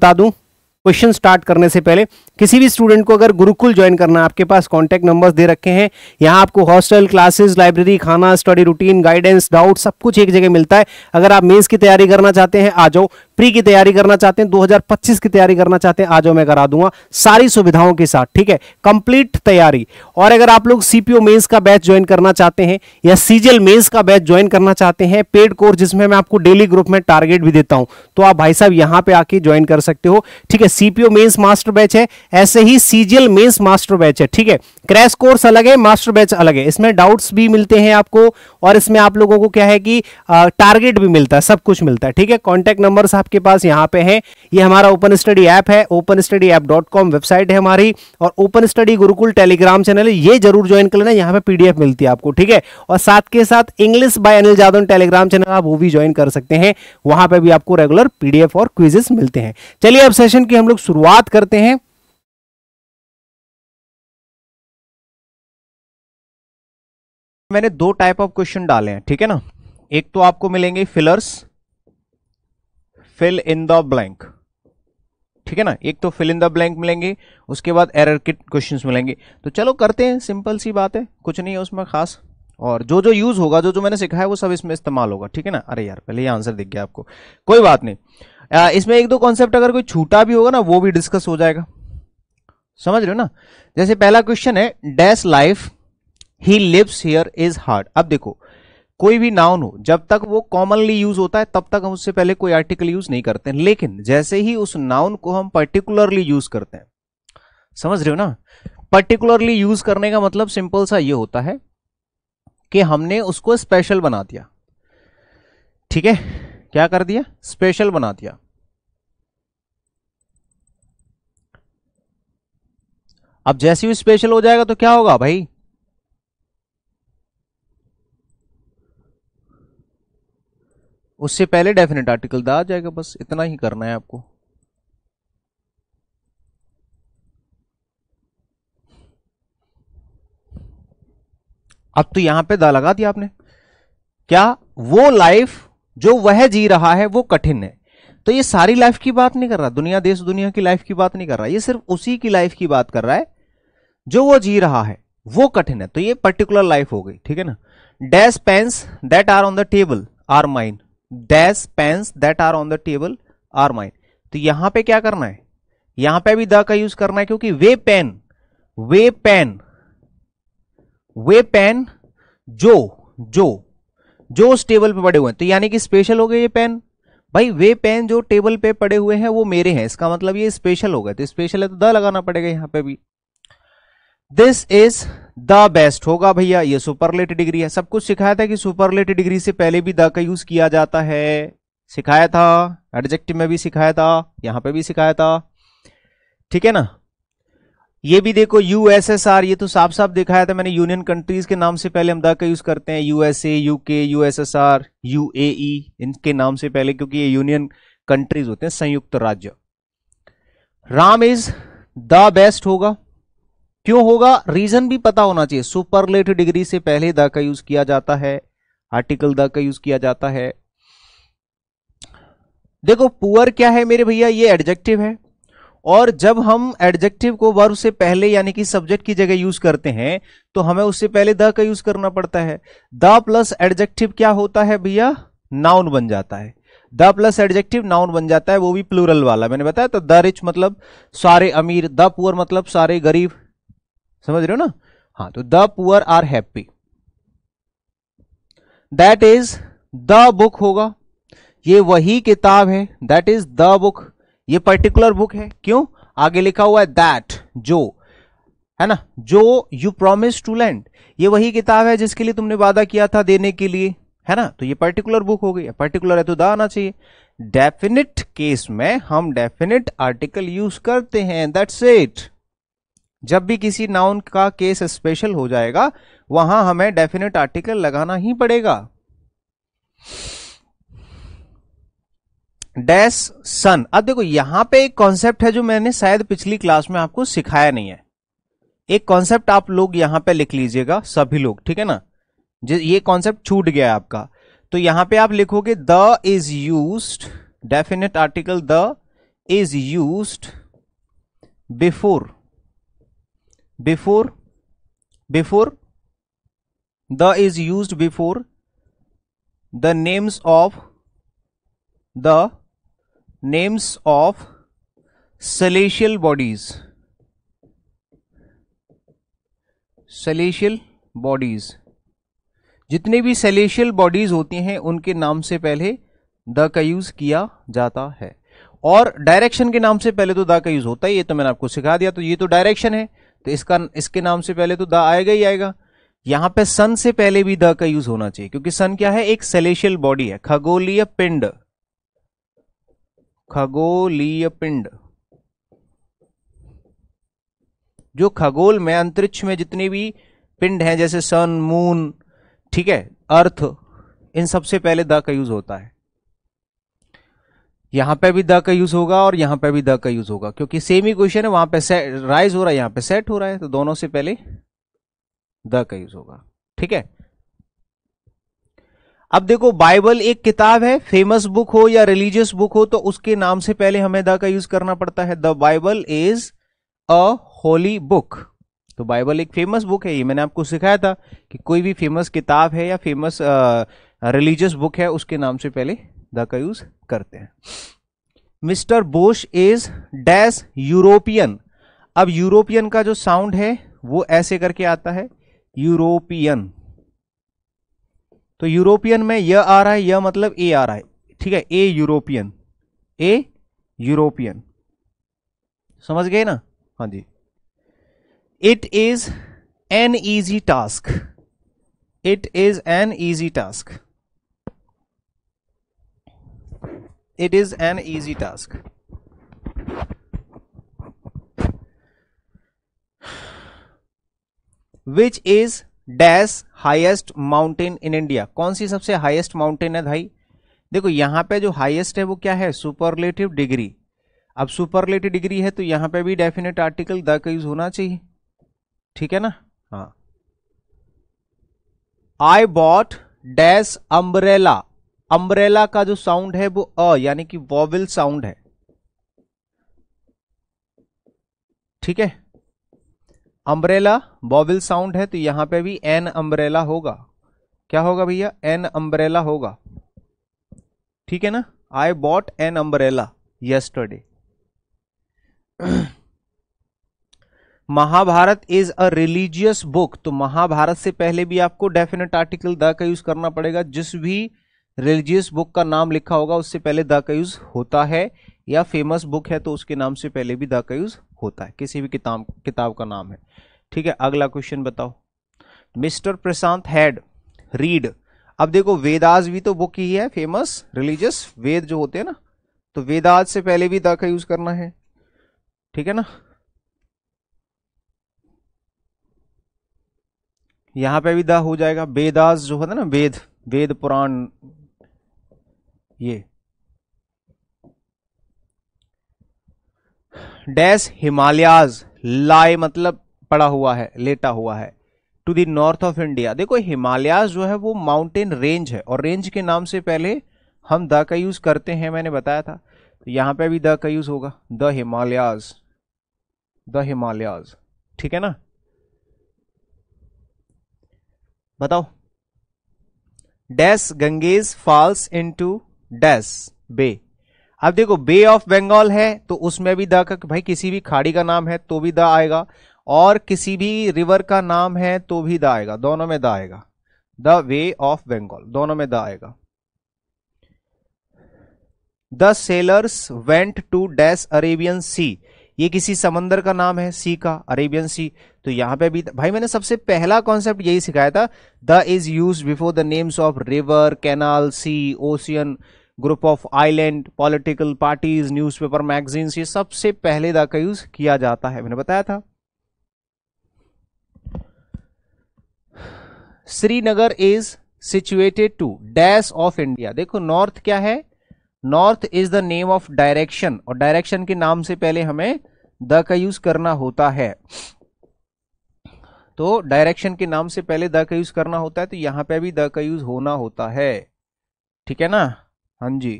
बता दूं question start करने से पहले किसी भी स्टूडेंट को अगर गुरुकुल ज्वाइन करना है आपके पास कॉन्टैक्ट नंबर्स दे रखे हैं यहाँ आपको हॉस्टल क्लासेस लाइब्रेरी खाना स्टडी रूटीन गाइडेंस डाउट सब कुछ एक जगह मिलता है अगर आप मेन्स की तैयारी करना चाहते हैं आ जाओ प्री की तैयारी करना चाहते हैं 2025 की तैयारी करना चाहते हैं आज मैं करा दूंगा सारी सुविधाओं के साथ ठीक है कंप्लीट तैयारी और अगर आप लोग सीपीओ मेंस का बैच ज्वाइन करना चाहते हैं या सीजीएल मेंस का बैच ज्वाइन करना चाहते हैं पेड कोर्स जिसमें मैं आपको डेली ग्रुप में टारगेट भी देता हूं तो आप भाई साहब यहां पर आके ज्वाइन कर सकते हो ठीक है सीपीओ मेन्स मास्टर बैच है ऐसे ही सीजीएल मेन्स मास्टर बैच है ठीक है क्रैश कोर्स अलग है मास्टर बैच अलग है इसमें डाउट्स भी मिलते हैं आपको और इसमें आप लोगों को क्या है कि टारगेट भी मिलता है सब कुछ मिलता है ठीक है कॉन्टेक्ट नंबर आपके पास यहाँ पे है ये हमारा ओपन स्टडी ऐप है Open Study app dot com website है हमारी और Open Study Gurukul Telegram channel ये जरूर ज्वाइन कर लेना यहाँ पे पीडीएफ मिलती है आपको ठीक है और साथ के साथ English by Anil Jadhav Telegram channel आप वो भी ज्वाइन कर सकते हैं वहां पर भी आपको रेगुलर पीडीएफ और क्विजेस मिलते हैं चलिए अब सेशन की हम लोग शुरुआत करते हैं मैंने दो टाइप ऑफ क्वेश्चन डाले हैं ठीक है ना एक तो आपको मिलेंगे fillers fill in the blank ठीक है ना एक तो फिल इन द ब्लैंक मिलेंगे उसके बाद एरर किट क्वेश्चंस मिलेंगे तो चलो करते हैं सिंपल सी बात है कुछ नहीं है उसमें खास और जो जो यूज होगा जो जो मैंने सिखाया वो सब इसमें इस्तेमाल होगा ठीक है ना अरे यार पहले ये आंसर दिख गया आपको कोई बात नहीं आ, इसमें एक दो कॉन्सेप्ट अगर कोई छूटा भी होगा ना वो भी डिस्कस हो जाएगा समझ रहे हो ना जैसे पहला क्वेश्चन है dash life he lives here is hard अब देखो कोई भी नाउन हो जब तक वो कॉमनली यूज होता है तब तक हम उससे पहले कोई आर्टिकल यूज नहीं करते हैं लेकिन जैसे ही उस नाउन को हम पर्टिकुलरली यूज करते हैं समझ रहे हो ना पर्टिकुलरली यूज करने का मतलब सिंपल सा ये होता है कि हमने उसको स्पेशल बना दिया ठीक है क्या कर दिया स्पेशल बना दिया अब जैसे ही स्पेशल हो जाएगा तो क्या होगा भाई उससे पहले डेफिनेट आर्टिकल दा आ जाएगा बस इतना ही करना है आपको अब तो यहां पे दा लगा दिया आपने क्या वो लाइफ जो वह जी रहा है वो कठिन है तो ये सारी लाइफ की बात नहीं कर रहा दुनिया देश दुनिया की लाइफ की बात नहीं कर रहा ये सिर्फ उसी की लाइफ की बात कर रहा है जो वो जी रहा है वो कठिन है तो ये पर्टिकुलर लाइफ हो गई ठीक है ना dash pens that are on the table are mine dash pens that are on the table are mine तो यहां पे क्या करना है यहां पे भी द का यूज करना है क्योंकि वे पेन वे पेन वे पेन जो जो जो उस टेबल पे पड़े हुए हैं तो यानी कि स्पेशल हो गए ये पेन भाई वे पेन जो टेबल पे पड़े हुए हैं वो मेरे हैं इसका मतलब ये स्पेशल हो गए तो स्पेशल है तो द लगाना पड़ेगा यहां पे भी दिस इज द बेस्ट होगा भैया ये सुपरलेट डिग्री है सब कुछ सिखाया था कि सुपरलेट डिग्री से पहले भी द का यूज किया जाता है सिखाया था एडजेक्टिव में भी सिखाया था यहां पे भी सिखाया था ठीक है ना ये भी देखो यूएसएसआर ये तो साफ साफ दिखाया था मैंने यूनियन कंट्रीज के नाम से पहले हम द का यूज करते हैं यूएसए यूके यूएसएसआर यूएई इनके नाम से पहले क्योंकि ये यूनियन कंट्रीज होते हैं संयुक्त राज्य राम इज द बेस्ट होगा क्यों होगा रीजन भी पता होना चाहिए सुपरलेट डिग्री से पहले द का यूज किया जाता है आर्टिकल द का यूज किया जाता है देखो पुअर क्या है मेरे भैया ये एडजेक्टिव है और जब हम एडजेक्टिव को वर्ब से पहले यानी कि सब्जेक्ट की जगह यूज करते हैं तो हमें उससे पहले द का यूज करना पड़ता है द प्लस एडजेक्टिव क्या होता है भैया नाउन बन जाता है द प्लस एडजेक्टिव नाउन बन जाता है वो भी प्लूरल वाला मैंने बताया तो द रिच मतलब सारे अमीर द पुअर मतलब सारे गरीब समझ रहे हो ना हाँ तो the poor are happy that is the book होगा ये वही किताब है दैट इज द बुक ये पर्टिकुलर बुक है क्यों आगे लिखा हुआ है दैट जो है ना जो यू प्रोमिस टू लैंड ये वही किताब है जिसके लिए तुमने वादा किया था देने के लिए है ना तो ये पर्टिकुलर बुक हो गई पर्टिकुलर है तो द आना चाहिए डेफिनेट केस में हम डेफिनेट आर्टिकल यूज करते हैं दैट्स इट जब भी किसी नाउन का केस स्पेशल हो जाएगा वहां हमें डेफिनेट आर्टिकल लगाना ही पड़ेगा डैश सन अब देखो यहां पे एक कॉन्सेप्ट है जो मैंने शायद पिछली क्लास में आपको सिखाया नहीं है एक कॉन्सेप्ट आप लोग यहां पे लिख लीजिएगा सभी लोग ठीक है ना ये कॉन्सेप्ट छूट गया आपका तो यहां पे आप लिखोगे the is use definite article the is use before before before the is used before the names of the names of celestial bodies celestial bodies जितने भी सेलेशियल बॉडीज होती हैं उनके नाम से पहले द का यूज किया जाता है और डायरेक्शन के नाम से पहले तो द का यूज होता है ये तो मैंने आपको सिखा दिया तो ये तो डायरेक्शन है तो इसका इसके नाम से पहले तो द आएगा ही आएगा यहां पे सन से पहले भी द का यूज होना चाहिए क्योंकि सन क्या है एक सेलेशियल बॉडी है खगोलीय पिंड खगोलीय पिंड जो खगोल में अंतरिक्ष में जितने भी पिंड हैं जैसे सन मून ठीक है अर्थ इन सबसे पहले द का यूज होता है यहां पे भी द का यूज होगा और यहां पे भी द का यूज होगा क्योंकि सेम ही क्वेश्चन है वहां पे राइज हो रहा है यहां पे सेट हो रहा है तो दोनों से पहले द का यूज होगा ठीक है अब देखो बाइबल एक किताब है फेमस बुक हो या रिलीजियस बुक हो तो उसके नाम से पहले हमें द का यूज करना पड़ता है the Bible is a holy book तो बाइबल एक फेमस बुक है ये मैंने आपको सिखाया था कि कोई भी फेमस किताब है या फेमस रिलीजियस बुक है उसके नाम से पहले द का यूज करते हैं Mr Bosch is dash European अब यूरोपियन का जो साउंड है वो ऐसे करके आता है यूरोपियन तो यूरोपियन में यह आ रहा है यह मतलब ए आ रहा है ठीक है ए यूरोपियन ए यूरोपियन समझ गए ना हाँ जी it is an easy task it is an easy task it is an easy task which is dash highest mountain in India कौन सी सबसे हाईएस्ट माउंटेन है भाई देखो यहाँ पे जो हाईएस्ट है वो क्या है सुपरलेटिव डिग्री अब सुपरलेटिव डिग्री है तो यहाँ पे भी डेफिनेट आर्टिकल द का यूज होना चाहिए ठीक है ना हाँ I bought dash umbrella umbrella का जो साउंड है वो अ यानी कि वॉविल साउंड है ठीक है अम्ब्रेला वॉविल साउंड है तो यहां पे भी एन अम्ब्रेला होगा क्या होगा भैया एन अम्ब्रेला होगा ठीक है ना I bought an umbrella yesterday Mahabharata is a religious book तो महाभारत से पहले भी आपको डेफिनेट आर्टिकल द का यूज करना पड़ेगा जिस भी रिलीजियस बुक का नाम लिखा होगा उससे पहले द का यूज़ होता है या फेमस बुक है तो उसके नाम से पहले भी द का यूज़ होता है किसी भी किताब किताब का नाम है ठीक है अगला क्वेश्चन बताओ मिस्टर प्रशांत हैड रीड अब देखो वेदाज भी तो बुक ही है फेमस रिलीजियस वेद जो होते हैं ना तो वेदाज से पहले भी द का यूज़ करना है ठीक है ना यहां पे भी द हो जाएगा वेदास जो होता है ना वेद वेद पुराण ये डैश हिमालयाज लाए मतलब पड़ा हुआ है लेटा हुआ है to the north of India देखो हिमालयाज जो है वो माउंटेन रेंज है और रेंज के नाम से पहले हम द का यूज करते हैं मैंने बताया था तो यहां पे भी द का यूज होगा द हिमालयाज द हिमालयाज ठीक है ना बताओ dash Ganges falls into dash bay अब देखो बे ऑफ बंगाल है तो उसमें भी द का भाई किसी भी खाड़ी का नाम है तो भी द आएगा और किसी भी रिवर का नाम है तो भी द आएगा दोनों में द आएगा द वे ऑफ बंगाल दोनों में द आएगा the sailors went to dash Arabian Sea ये किसी समंदर का नाम है सी का अरेबियन सी तो यहां पे भी भाई मैंने सबसे पहला कॉन्सेप्ट यही सिखाया था the is use before the names of river canal sea ocean group of island political parties newspaper magazines ये सबसे पहले द का यूज किया जाता है मैंने बताया था Srinagar is situated to dash of India देखो नॉर्थ क्या है north is the name of direction और डायरेक्शन के नाम से पहले हमें द का यूज करना होता है तो डायरेक्शन के नाम से पहले द का यूज करना होता है तो यहां पे भी द का यूज होना होता है ठीक है ना हाँ जी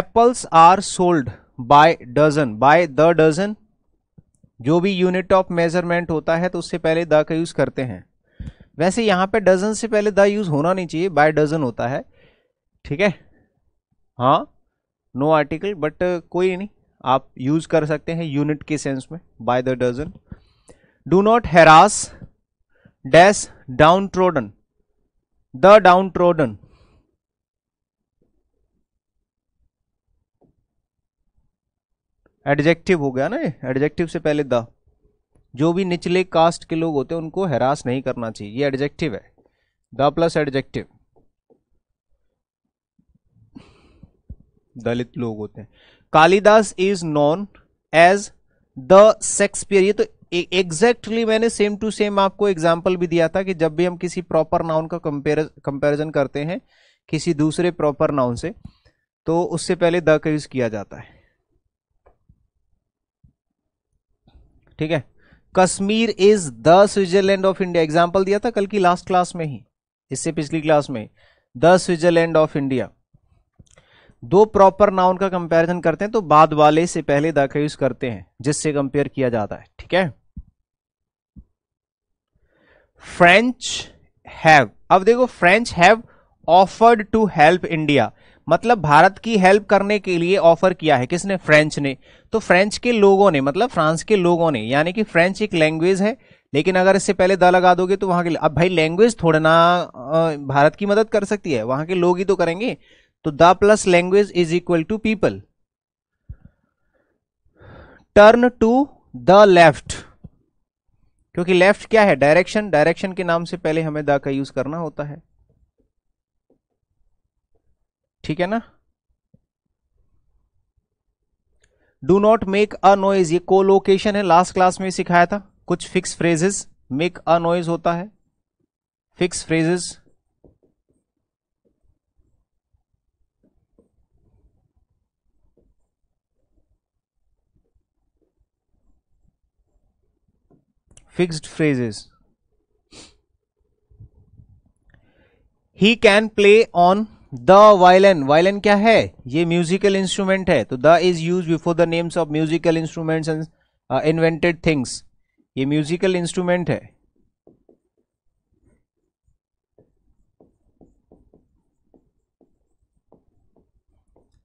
apples are sold by dozen by the dozen जो भी यूनिट ऑफ मेजरमेंट होता है तो उससे पहले द का यूज करते हैं वैसे यहाँ पे डजन से पहले द यूज होना नहीं चाहिए बाय डजन होता है ठीक है हाँ नो आर्टिकल बट कोई नहीं आप यूज कर सकते हैं यूनिट के सेंस में by the dozen do not harass dash downtrodden the downtrodden adjective हो गया ना एडजेक्टिव से पहले द जो भी निचले कास्ट के लोग होते हैं उनको हैरास नहीं करना चाहिए ये एडजेक्टिव है द प्लस एडजेक्टिव दलित लोग होते हैं Kalidas is known as the Shakespeare ये तो एग्जैक्टली मैंने सेम टू सेम आपको एग्जाम्पल भी दिया था कि जब भी हम किसी प्रॉपर नाउन का कंपेरिजन करते हैं किसी दूसरे प्रॉपर नाउन से तो उससे पहले द का यूज किया जाता है ठीक है Kashmir is the Switzerland of India example दिया था कल की लास्ट क्लास में ही इससे पिछली क्लास में द स्विट्जरलैंड ऑफ इंडिया दो प्रॉपर नाउन का कंपैरिजन करते हैं तो बाद वाले से पहले द का यूज करते हैं जिससे कंपेयर किया जाता है ठीक है फ्रेंच हैव अब देखो French have offered to help India मतलब भारत की हेल्प करने के लिए ऑफर किया है किसने फ्रेंच ने तो फ्रेंच के लोगों ने मतलब फ्रांस के लोगों ने यानी कि फ्रेंच एक लैंग्वेज है लेकिन अगर इससे पहले द लगा दोगे तो वहां के अब भाई लैंग्वेज थोड़ा ना भारत की मदद कर सकती है वहां के लोग ही तो करेंगे तो the plus language is equal to people turn to the left क्योंकि लेफ्ट क्या है डायरेक्शन डायरेक्शन के नाम से पहले हमें द का यूज करना होता है ठीक है ना do not make a noise ये कोलोकेशन है लास्ट क्लास में सिखाया था कुछ fix phrases make a noise होता है fix phrases fixed phrases he can play on the violin violin क्या है ये म्यूजिकल इंस्ट्रूमेंट है तो the is use before the names of musical instrument and invented things ये म्यूजिकल इंस्ट्रूमेंट है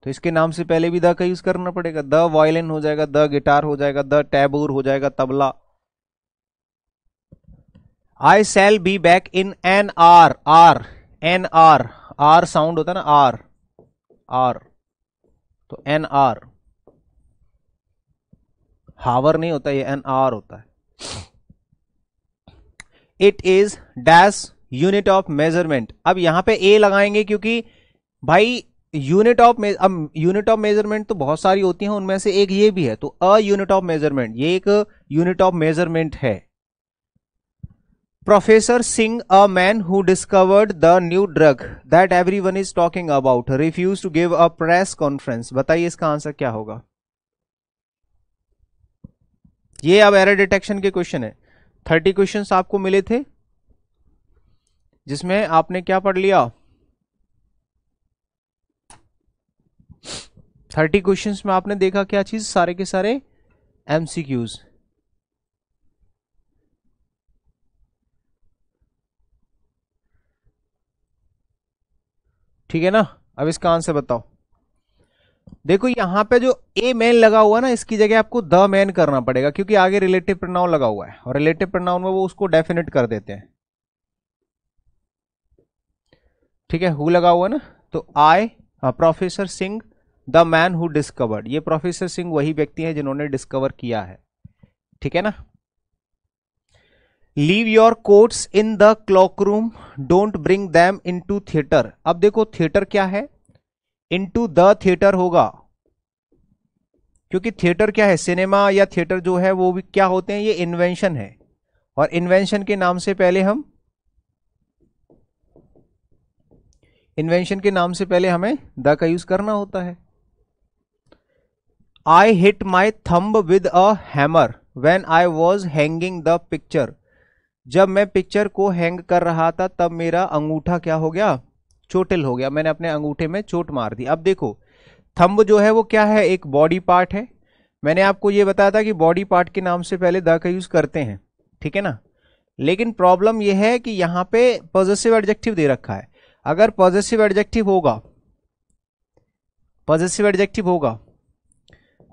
तो इसके नाम से पहले भी द का यूज करना पड़ेगा द वायलिन हो जाएगा द गिटार हो जाएगा द टैबूर हो जाएगा tabla I shall be back in an hour hour an hour hour sound होता है ना आर आर तो एन आर हावर नहीं होता ये एन आर होता है it is dash unit of measurement अब यहां पे ए लगाएंगे क्योंकि भाई यूनिट ऑफ अब यूनिट ऑफ मेजरमेंट तो बहुत सारी होती हैं उनमें से एक ये भी है तो अ यूनिट ऑफ मेजरमेंट ये एक यूनिट ऑफ मेजरमेंट है professor Singh a man who discovered the new drug that everyone is talking about refuse to give a press conference बताइए इसका आंसर क्या होगा ये अब एरर डिटेक्शन के क्वेश्चन है थर्टी क्वेश्चन आपको मिले थे जिसमें आपने क्या पढ़ लिया थर्टी क्वेश्चन में आपने देखा क्या चीज सारे के सारे एमसीक्यूज़ ठीक है ना अब इसका आंसर बताओ देखो यहां पे जो ए मैन लगा हुआ है ना इसकी जगह आपको द मैन करना पड़ेगा क्योंकि आगे रिलेटिव प्रनाउन लगा हुआ है और रिलेटिव प्रनाउन में वो उसको डेफिनेट कर देते हैं ठीक है हु लगा हुआ ना तो I professor Singh the man who discovered ये प्रोफेसर सिंह वही व्यक्ति है जिन्होंने डिस्कवर किया है ठीक है ना leave your coats in the cloakroom don't bring them into theatre अब देखो थिएटर क्या है इन टू द थिएटर होगा क्योंकि थिएटर क्या है सिनेमा या थिएटर जो है वो भी क्या होते हैं ये इन्वेंशन है और इन्वेंशन के नाम से पहले हम इन्वेंशन के नाम से पहले हमें द का यूज करना होता है I hit my thumb with a hammer when I was hanging the picture जब मैं पिक्चर को हैंग कर रहा था तब मेरा अंगूठा क्या हो गया चोटिल हो गया मैंने अपने अंगूठे में चोट मार दी अब देखो थंब जो है वो क्या है एक बॉडी पार्ट है मैंने आपको ये बताया था कि बॉडी पार्ट के नाम से पहले द का यूज़ करते हैं ठीक है ना लेकिन प्रॉब्लम यह है कि यहाँ पे पॉजिटिव एडजेक्टिव दे रखा है अगर पॉजिटिव एडजेक्टिव होगा पॉजिटिव एडजेक्टिव होगा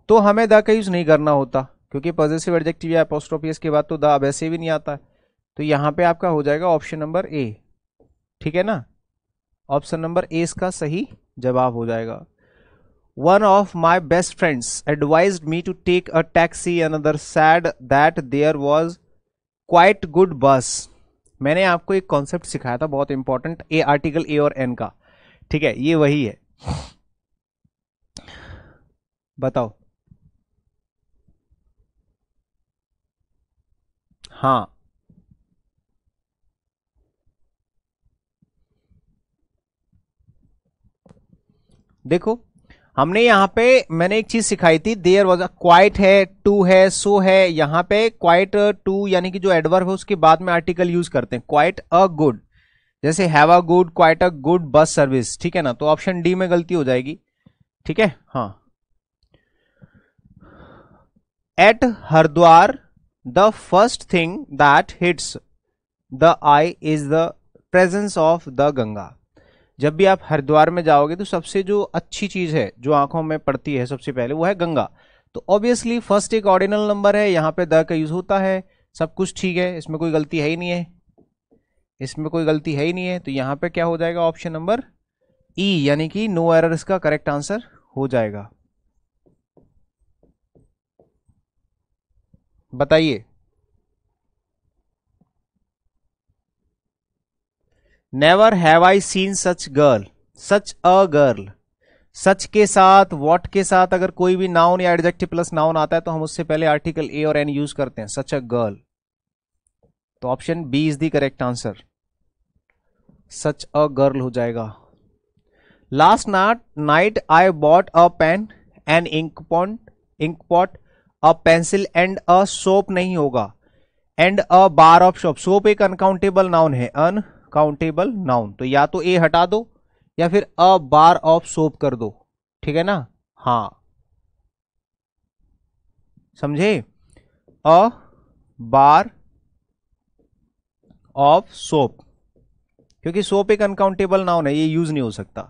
तो हमें द का यूज़ नहीं करना होता क्योंकि पॉजिटिव एडजेक्टिव या एपोस्ट्रोपियस के बाद तो द वैसे भी नहीं आता है तो यहां पे आपका हो जाएगा ऑप्शन नंबर ए ठीक है ना ऑप्शन नंबर ए इसका सही जवाब हो जाएगा one of my best friends advise me to take a taxi another said that there was quite good बस मैंने आपको एक कॉन्सेप्ट सिखाया था बहुत इंपॉर्टेंट ए आर्टिकल ए और एन का ठीक है ये वही है बताओ हाँ देखो हमने यहां पे मैंने एक चीज सिखाई थी देयर वॉज अ क्वाइट है टू है सो है यहां पे क्वाइट टू यानी कि जो एडवर्ब है उसके बाद में आर्टिकल यूज करते हैं क्वाइट अ गुड जैसे have a good quite a good bus service ठीक है ना तो ऑप्शन डी में गलती हो जाएगी ठीक है हाँ at Haridwar the first thing that hits the eye is the presence of the Ganga जब भी आप हरिद्वार में जाओगे तो सबसे जो अच्छी चीज़ है जो आंखों में पड़ती है सबसे पहले वो है गंगा तो ऑब्वियसली फर्स्ट एक ऑर्डिनल नंबर है यहाँ पे द का यूज़ होता है सब कुछ ठीक है इसमें कोई गलती है ही नहीं है इसमें कोई गलती है ही नहीं है तो यहाँ पे क्या हो जाएगा ऑप्शन नंबर ई यानी कि नो एरर इसका करेक्ट आंसर हो जाएगा बताइए never have I seen such girl such a girl such के साथ वॉट के साथ अगर कोई भी नाउन या एडजेक्टिव प्लस नाउन आता है तो हम उससे पहले आर्टिकल ए और एन यूज करते हैं सच अ गर्ल तो option B is the correct answer such a girl हो जाएगा last not night I bought a pen an ink pot ink pot a pencil and a soap नहीं होगा and a bar of shop soap एक uncountable noun है अन countable noun तो या तो ए हटा दो या फिर अ बार ऑफ सोप कर दो ठीक है ना हा समझे अ बार ऑफ सोप क्योंकि सोप एक अनकाउंटेबल नाउन है ये यूज नहीं हो सकता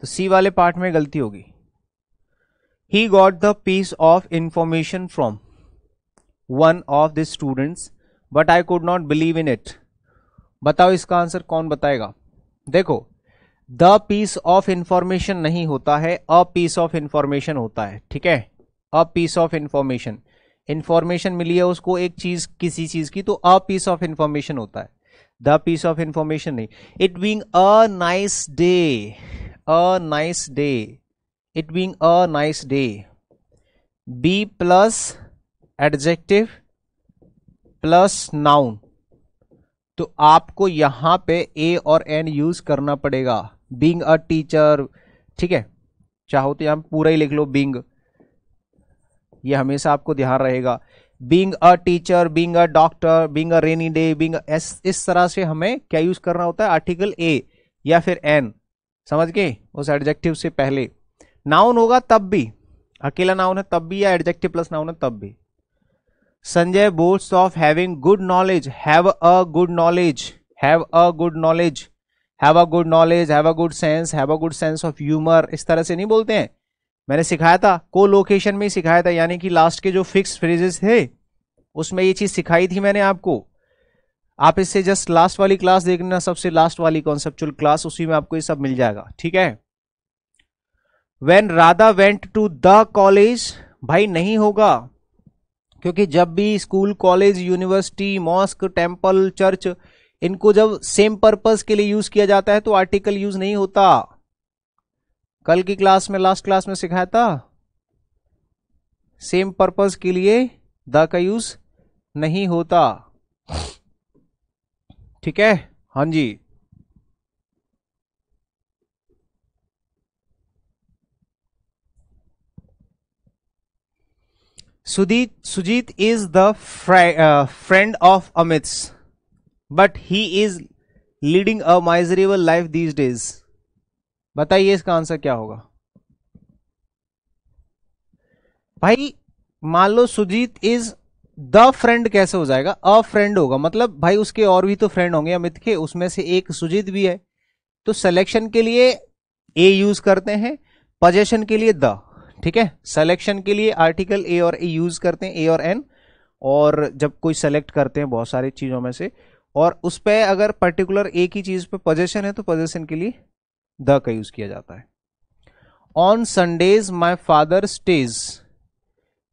तो सी वाले पार्ट में गलती होगी he got the piece of information from one of the students but I could not believe in it बताओ इसका आंसर कौन बताएगा देखो द पीस ऑफ इंफॉर्मेशन नहीं होता है अ पीस ऑफ इंफॉर्मेशन होता है ठीक है a piece of information information मिली है उसको एक चीज किसी चीज की तो अ पीस ऑफ इंफॉर्मेशन होता है द पीस ऑफ इंफॉर्मेशन नहीं it being a nice day a nice day it being a nice day B plus adjective plus noun तो आपको यहां पे ए और एन यूज करना पड़ेगा बींग अ टीचर ठीक है चाहो तो यहां पूरा ही लिख लो बींग ये हमेशा आपको ध्यान रहेगा being a teacher being a doctor being a rainy day being इस तरह से हमें क्या यूज करना होता है आर्टिकल ए या फिर एन समझ गए उस एडजेक्टिव से पहले नाउन होगा तब भी अकेला नाउन है तब भी या एडजेक्टिव प्लस नाउन है तब भी Sanjay boast of having good knowledge have a good knowledge have a good knowledge have a good knowledge have a good sense have a good sense of humour इस तरह से नहीं बोलते हैं मैंने सिखाया था को लोकेशन में ही सिखाया था यानी कि लास्ट के जो फिक्स फ्रेजेस थे उसमें ये चीज़ सिखाई थी मैंने आपको आप इससे जस्ट लास्ट वाली क्लास देखना सबसे लास्ट वाली कॉन्सेप्चुअल क्लास उसी में आपको ये सब मिल जाएगा ठीक है when Radha went to the college भाई नहीं होगा क्योंकि जब भी school college university mosque temple church इनको जब सेम पर्पज के लिए यूज किया जाता है तो आर्टिकल यूज नहीं होता कल की क्लास में लास्ट क्लास में सिखाया था सेम पर्पज के लिए द का यूज नहीं होता ठीक है हाँ जी Sujit Sujit is the friend of Amit but he is leading a miserable life these days बताइए इसका आंसर क्या होगा भाई मान लो सुजीत इज द फ्रेंड कैसे हो जाएगा अ फ्रेंड होगा मतलब भाई उसके और भी तो फ्रेंड होंगे अमित के उसमें से एक सुजीत भी है तो सिलेक्शन के लिए ए यूज करते हैं पजेशन के लिए द ठीक है सेलेक्शन के लिए आर्टिकल ए और ए यूज करते हैं ए और एन और जब कोई सेलेक्ट करते हैं बहुत सारी चीज़ों में से और उस पर अगर पर्टिकुलर एक ही चीज़ पे पोजेशन है तो पोजेशन के लिए द का यूज़ किया जाता है on Sundays my father stays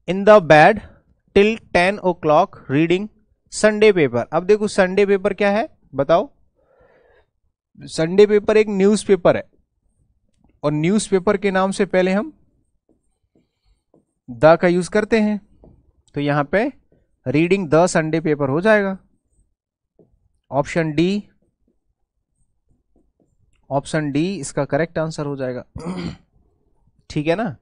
in the bed till ten o'clock reading Sunday paper अब देखो संडे पेपर क्या है बताओ संडे पेपर एक पेपर है और पेपर के नाम से पहले हम द का यूज़ करते हैं तो यहां पे रीडिंग द संडे पेपर हो जाएगा ऑप्शन डी ऑप्शन डी इसका करेक्ट आंसर हो जाएगा ठीक है ना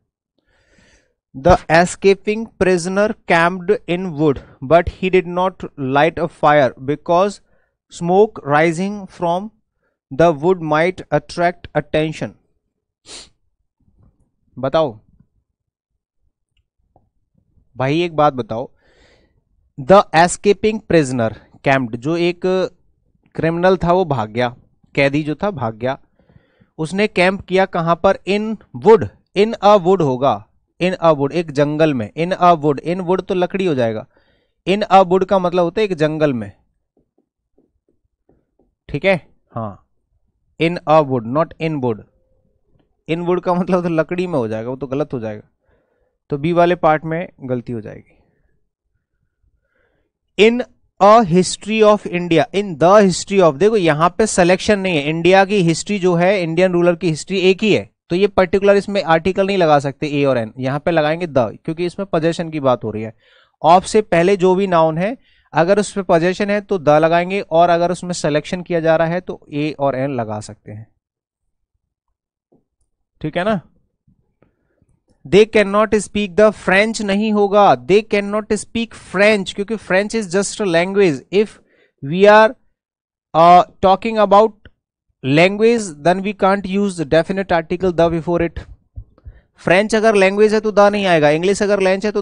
the escaping prisoner camped in wood but he did not light a fire because smoke rising from the wood might attract attention बताओ भाई एक बात बताओ द एस्केपिंग प्रिजनर कैम्प्ड जो एक क्रिमिनल था वो भाग गया कैदी जो था भाग गया उसने कैंप किया कहां पर इन वुड इन अ वुड होगा इन अ वुड एक जंगल में इन अ वुड इन वुड तो लकड़ी हो जाएगा इन अ वुड का मतलब होता है एक जंगल में ठीक है हाँ in a wood not in wood in wood का मतलब तो लकड़ी में हो जाएगा वो तो गलत हो जाएगा तो बी वाले पार्ट में गलती हो जाएगी in a history of India in the history of देखो यहां पे सिलेक्शन नहीं है इंडिया की हिस्ट्री जो है इंडियन रूलर की हिस्ट्री एक ही है तो ये पर्टिकुलर इसमें आर्टिकल नहीं लगा सकते ए और एन यहां पे लगाएंगे द क्योंकि इसमें पोजेशन की बात हो रही है ऑफ से पहले जो भी नाउन है अगर उसमें पोजेशन है तो द लगाएंगे और अगर उसमें सिलेक्शन किया जा रहा है तो ए और एन लगा सकते हैं ठीक है ना they can not speak the French नहीं होगा they can not speak French क्योंकि French is just language if we are talking about language then we can't use definite article the before it French अगर language है तो the नहीं आएगा English अगर लैंच है तो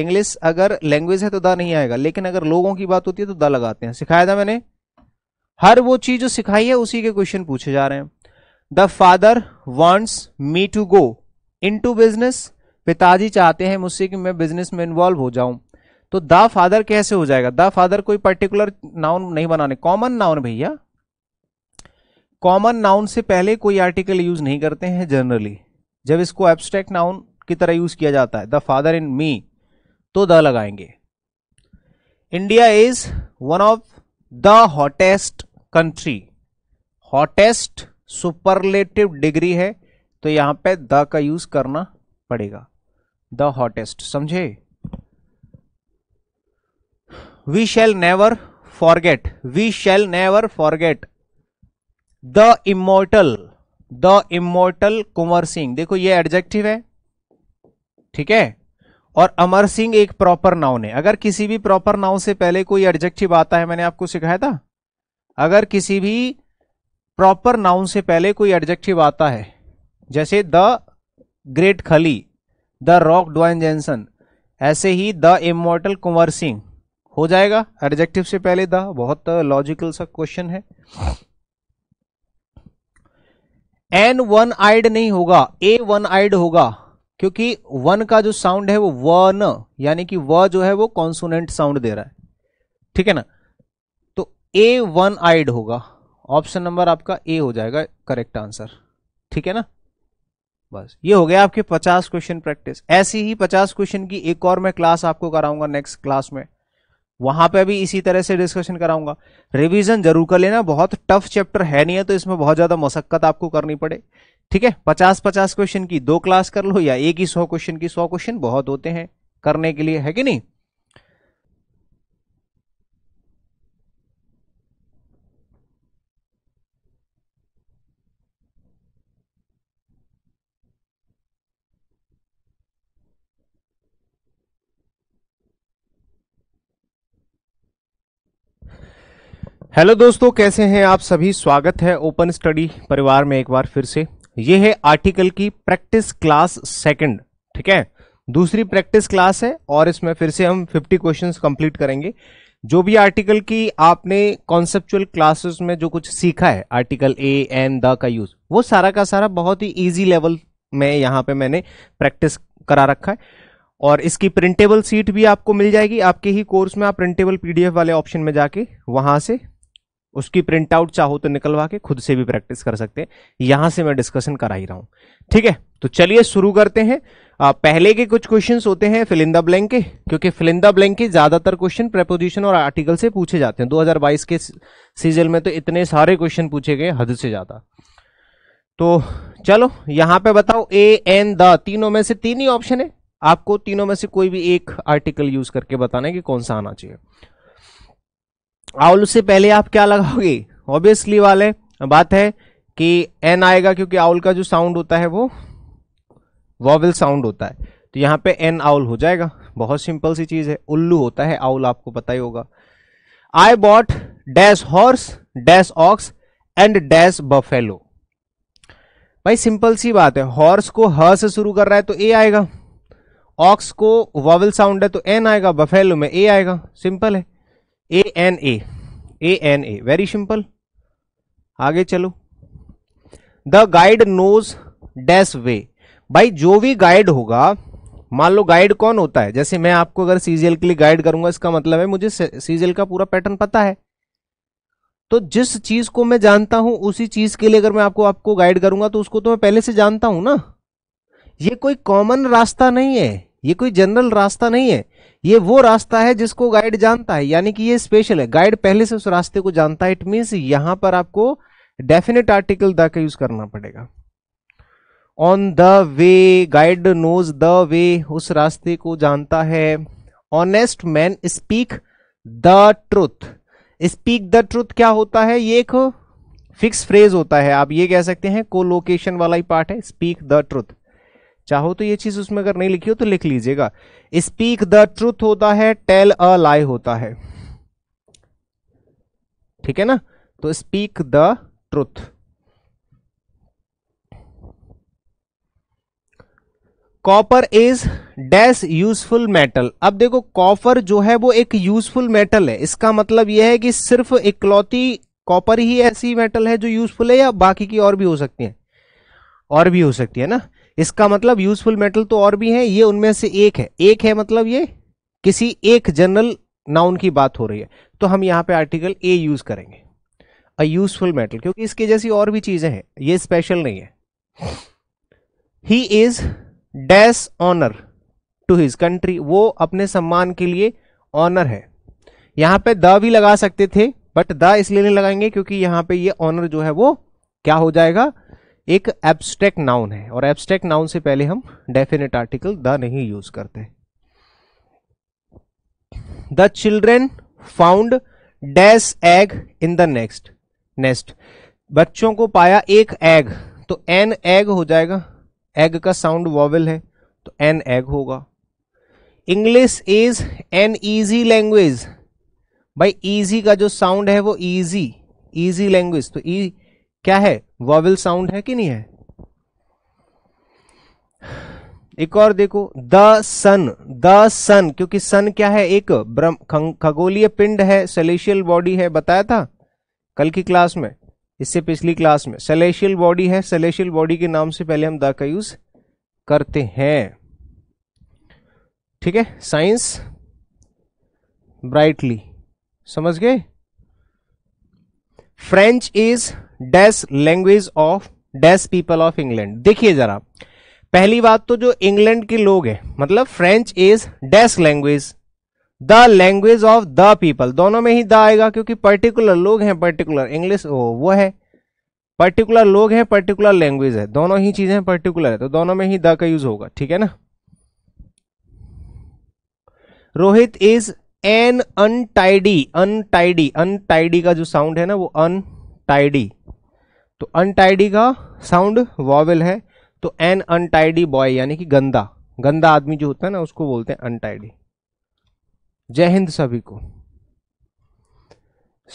इंग्लिश uh, अगर लैंग्वेज है तो द नहीं आएगा लेकिन अगर लोगों की बात होती है तो द लगाते हैं सिखाया था मैंने हर वो चीज जो सिखाई है उसी के क्वेश्चन पूछे जा रहे हैं the father wants me to go into business पिताजी चाहते हैं मुझसे कि मैं बिजनेस में इन्वॉल्व हो जाऊं तो द फादर कैसे हो जाएगा द फादर कोई पर्टिकुलर नाउन नहीं बनाने कॉमन नाउन भैया कॉमन नाउन से पहले कोई आर्टिकल यूज नहीं करते हैं जनरली जब इसको एब्स्ट्रैक्ट नाउन की तरह यूज किया जाता है द फादर इन मी तो द लगाएंगे India is one of the hottest country hottest superlative degree है तो यहां पे द का यूज करना पड़ेगा द हॉटेस्ट समझे we shall never forget we shall never forget the immortal the immortal Kunwar Singh देखो ये एडजेक्टिव है ठीक है और अमर सिंह एक प्रॉपर नाउन है अगर किसी भी प्रॉपर नाउन से पहले कोई एडजेक्टिव आता है मैंने आपको सिखाया था अगर किसी भी प्रॉपर नाउन से पहले कोई एडजेक्टिव आता है जैसे the great Khali the rock Dwayne Johnson ऐसे ही द इमोर्टल कुंवर सिंह हो जाएगा एडजेक्टिव से पहले द बहुत लॉजिकल सा क्वेश्चन है एन वन आइड नहीं होगा ए वन आइड होगा क्योंकि वन का जो साउंड है वो व न यानी कि व जो है वो कॉन्सोनेंट साउंड दे रहा है ठीक है ना तो ए वन आइड होगा ऑप्शन नंबर आपका ए हो जाएगा करेक्ट आंसर ठीक है ना बस ये हो गया आपके पचास क्वेश्चन प्रैक्टिस ऐसी ही पचास क्वेश्चन की एक और मैं क्लास आपको कराऊंगा नेक्स्ट क्लास में वहां पे भी इसी तरह से डिस्कशन कराऊंगा रिवीजन जरूर कर लेना बहुत टफ चैप्टर है नहीं है तो इसमें बहुत ज्यादा मशक्कत आपको करनी पड़े ठीक है पचास पचास क्वेश्चन की दो क्लास कर लो या एक ही सौ क्वेश्चन की सौ क्वेश्चन बहुत होते हैं करने के लिए है कि नहीं हेलो दोस्तों कैसे हैं आप सभी स्वागत है ओपन स्टडी परिवार में एक बार फिर से ये है आर्टिकल की प्रैक्टिस क्लास सेकंड ठीक है दूसरी प्रैक्टिस क्लास है और इसमें फिर से हम 50 क्वेश्चंस कंप्लीट करेंगे जो भी आर्टिकल की आपने कॉन्सेप्चुअल क्लासेस में जो कुछ सीखा है आर्टिकल ए एन द का यूज वो सारा का सारा बहुत ही ईजी लेवल में यहाँ पे मैंने प्रैक्टिस करा रखा है और इसकी प्रिंटेबल सीट भी आपको मिल जाएगी आपके ही कोर्स में आप प्रिंटेबल पीडीएफ वाले ऑप्शन में जाके वहां से उसकी प्रिंट आउट चाहो तो निकलवा के खुद से भी प्रैक्टिस कर सकते हैं यहां से मैं डिस्कशन करा ही रहा हूं ठीक है तो चलिए शुरू करते हैं आ, पहले के कुछ क्वेश्चन होते हैं फिलिंदा ब्लैंक के क्योंकि फिलिंदा ब्लैंक के ज्यादातर क्वेश्चन प्रेपोजिशन और आर्टिकल से पूछे जाते हैं 2022 के सीजन में तो इतने सारे क्वेश्चन पूछे गए हद से ज्यादा तो चलो यहां पे बताओ ए एन द तीनों में से तीन ही ऑप्शन है आपको तीनों में से कोई भी एक आर्टिकल यूज करके बताना है कि कौन सा आना चाहिए आउल से पहले आप क्या लगाओगे ऑब्वियसली वाले बात है कि एन आएगा क्योंकि आउल का जो साउंड होता है वो वॉवल साउंड होता है तो यहां पे एन आउल हो जाएगा बहुत सिंपल सी चीज़ है उल्लू होता है आउल आपको पता ही होगा I bought dash horse dash ox and dash buffalo भाई सिंपल सी बात है हॉर्स को ह से शुरू कर रहा है तो ए आएगा ऑक्स को वॉवल साउंड है तो एन आएगा बफेलो में ए आएगा सिंपल है a an a a an a very simple आगे चलो the guide knows dash way भाई जो भी गाइड होगा मान लो गाइड कौन होता है जैसे मैं आपको अगर सीजीएल के लिए गाइड करूंगा इसका मतलब है मुझे सीजीएल का पूरा पैटर्न पता है तो जिस चीज को मैं जानता हूं उसी चीज के लिए अगर मैं आपको आपको गाइड करूंगा तो उसको तो मैं पहले से जानता हूं ना ये कोई कॉमन रास्ता नहीं है ये कोई जनरल रास्ता नहीं है ये वो रास्ता है जिसको गाइड जानता है यानी कि ये स्पेशल है गाइड पहले से उस रास्ते को जानता है इट मीन्स यहां पर आपको डेफिनेट आर्टिकल द का यूज करना पड़ेगा on the way guide knows the way उस रास्ते को जानता है honest man speak the truth speak the truth क्या होता है ये एक फिक्स फ्रेज होता है आप ये कह सकते हैं कोलोकेशन वाला ही पार्ट है स्पीक द ट्रूथ चाहो तो ये चीज उसमें अगर नहीं लिखी हो तो लिख लीजिएगा स्पीक द ट्रूथ होता है टेल अ लाई होता है ठीक है ना तो speak the truth copper is dash useful metal अब देखो कॉपर जो है वो एक यूजफुल मेटल है इसका मतलब यह है कि सिर्फ इकलौती कॉपर ही ऐसी मेटल है जो यूजफुल है या बाकी की और भी हो सकती है और भी हो सकती है ना इसका मतलब यूजफुल मेटल तो और भी हैं ये उनमें से एक है एक है मतलब ये किसी एक जनरल नाउन की बात हो रही है तो हम यहां पे आर्टिकल ए यूज करेंगे अ यूजफुल मेटल क्योंकि इसके जैसी और भी चीजें हैं ये स्पेशल नहीं है he is dash honour to his country वो अपने सम्मान के लिए ऑनर है यहां पे द भी लगा सकते थे बट द इसलिए नहीं लगाएंगे क्योंकि यहां पे ये ऑनर जो है वो क्या हो जाएगा एक एब्स्ट्रैक्ट नाउन है और एब्स्ट्रैक्ट नाउन से पहले हम डेफिनेट आर्टिकल द नहीं यूज करते the children found dash egg in the next next बच्चों को पाया एक एग तो एन एग हो जाएगा एग का साउंड वॉवल है तो एन एग होगा English is an easy language भाई ईजी का जो साउंड है वो ईजी ईजी लैंग्वेज तो ई e- क्या है वॉवल साउंड है कि नहीं है एक और देखो द सन द सन क्योंकि सन क्या है एक ब्रह्म खगोलीय पिंड है सेलेशियल बॉडी है बताया था कल की क्लास में इससे पिछली क्लास में सेलेशियल बॉडी है सेलेशियल बॉडी के नाम से पहले हम द का यूज करते हैं ठीक है साइंस ब्राइटली समझ गए French is dash language of dash people of England देखिए जरा पहली बात तो जो इंग्लैंड के लोग हैं मतलब French is dash language the language of the people दोनों में ही द आएगा क्योंकि पर्टिकुलर लोग हैं पर्टिकुलर इंग्लिश वो है पर्टिकुलर लोग हैं पर्टिकुलर लैंग्वेज है दोनों ही चीजें पर्टिकुलर है तो दोनों में ही द का यूज होगा ठीक है ना Rohit is an untidy untidy untidy का जो साउंड है ना वो अनटाइडी तो अनटाइडी का साउंड वॉवल है तो एन अनटाइडी बॉय यानी कि गंदा गंदा आदमी जो होता है ना उसको बोलते हैं अनटाइडी जय हिंद सभी को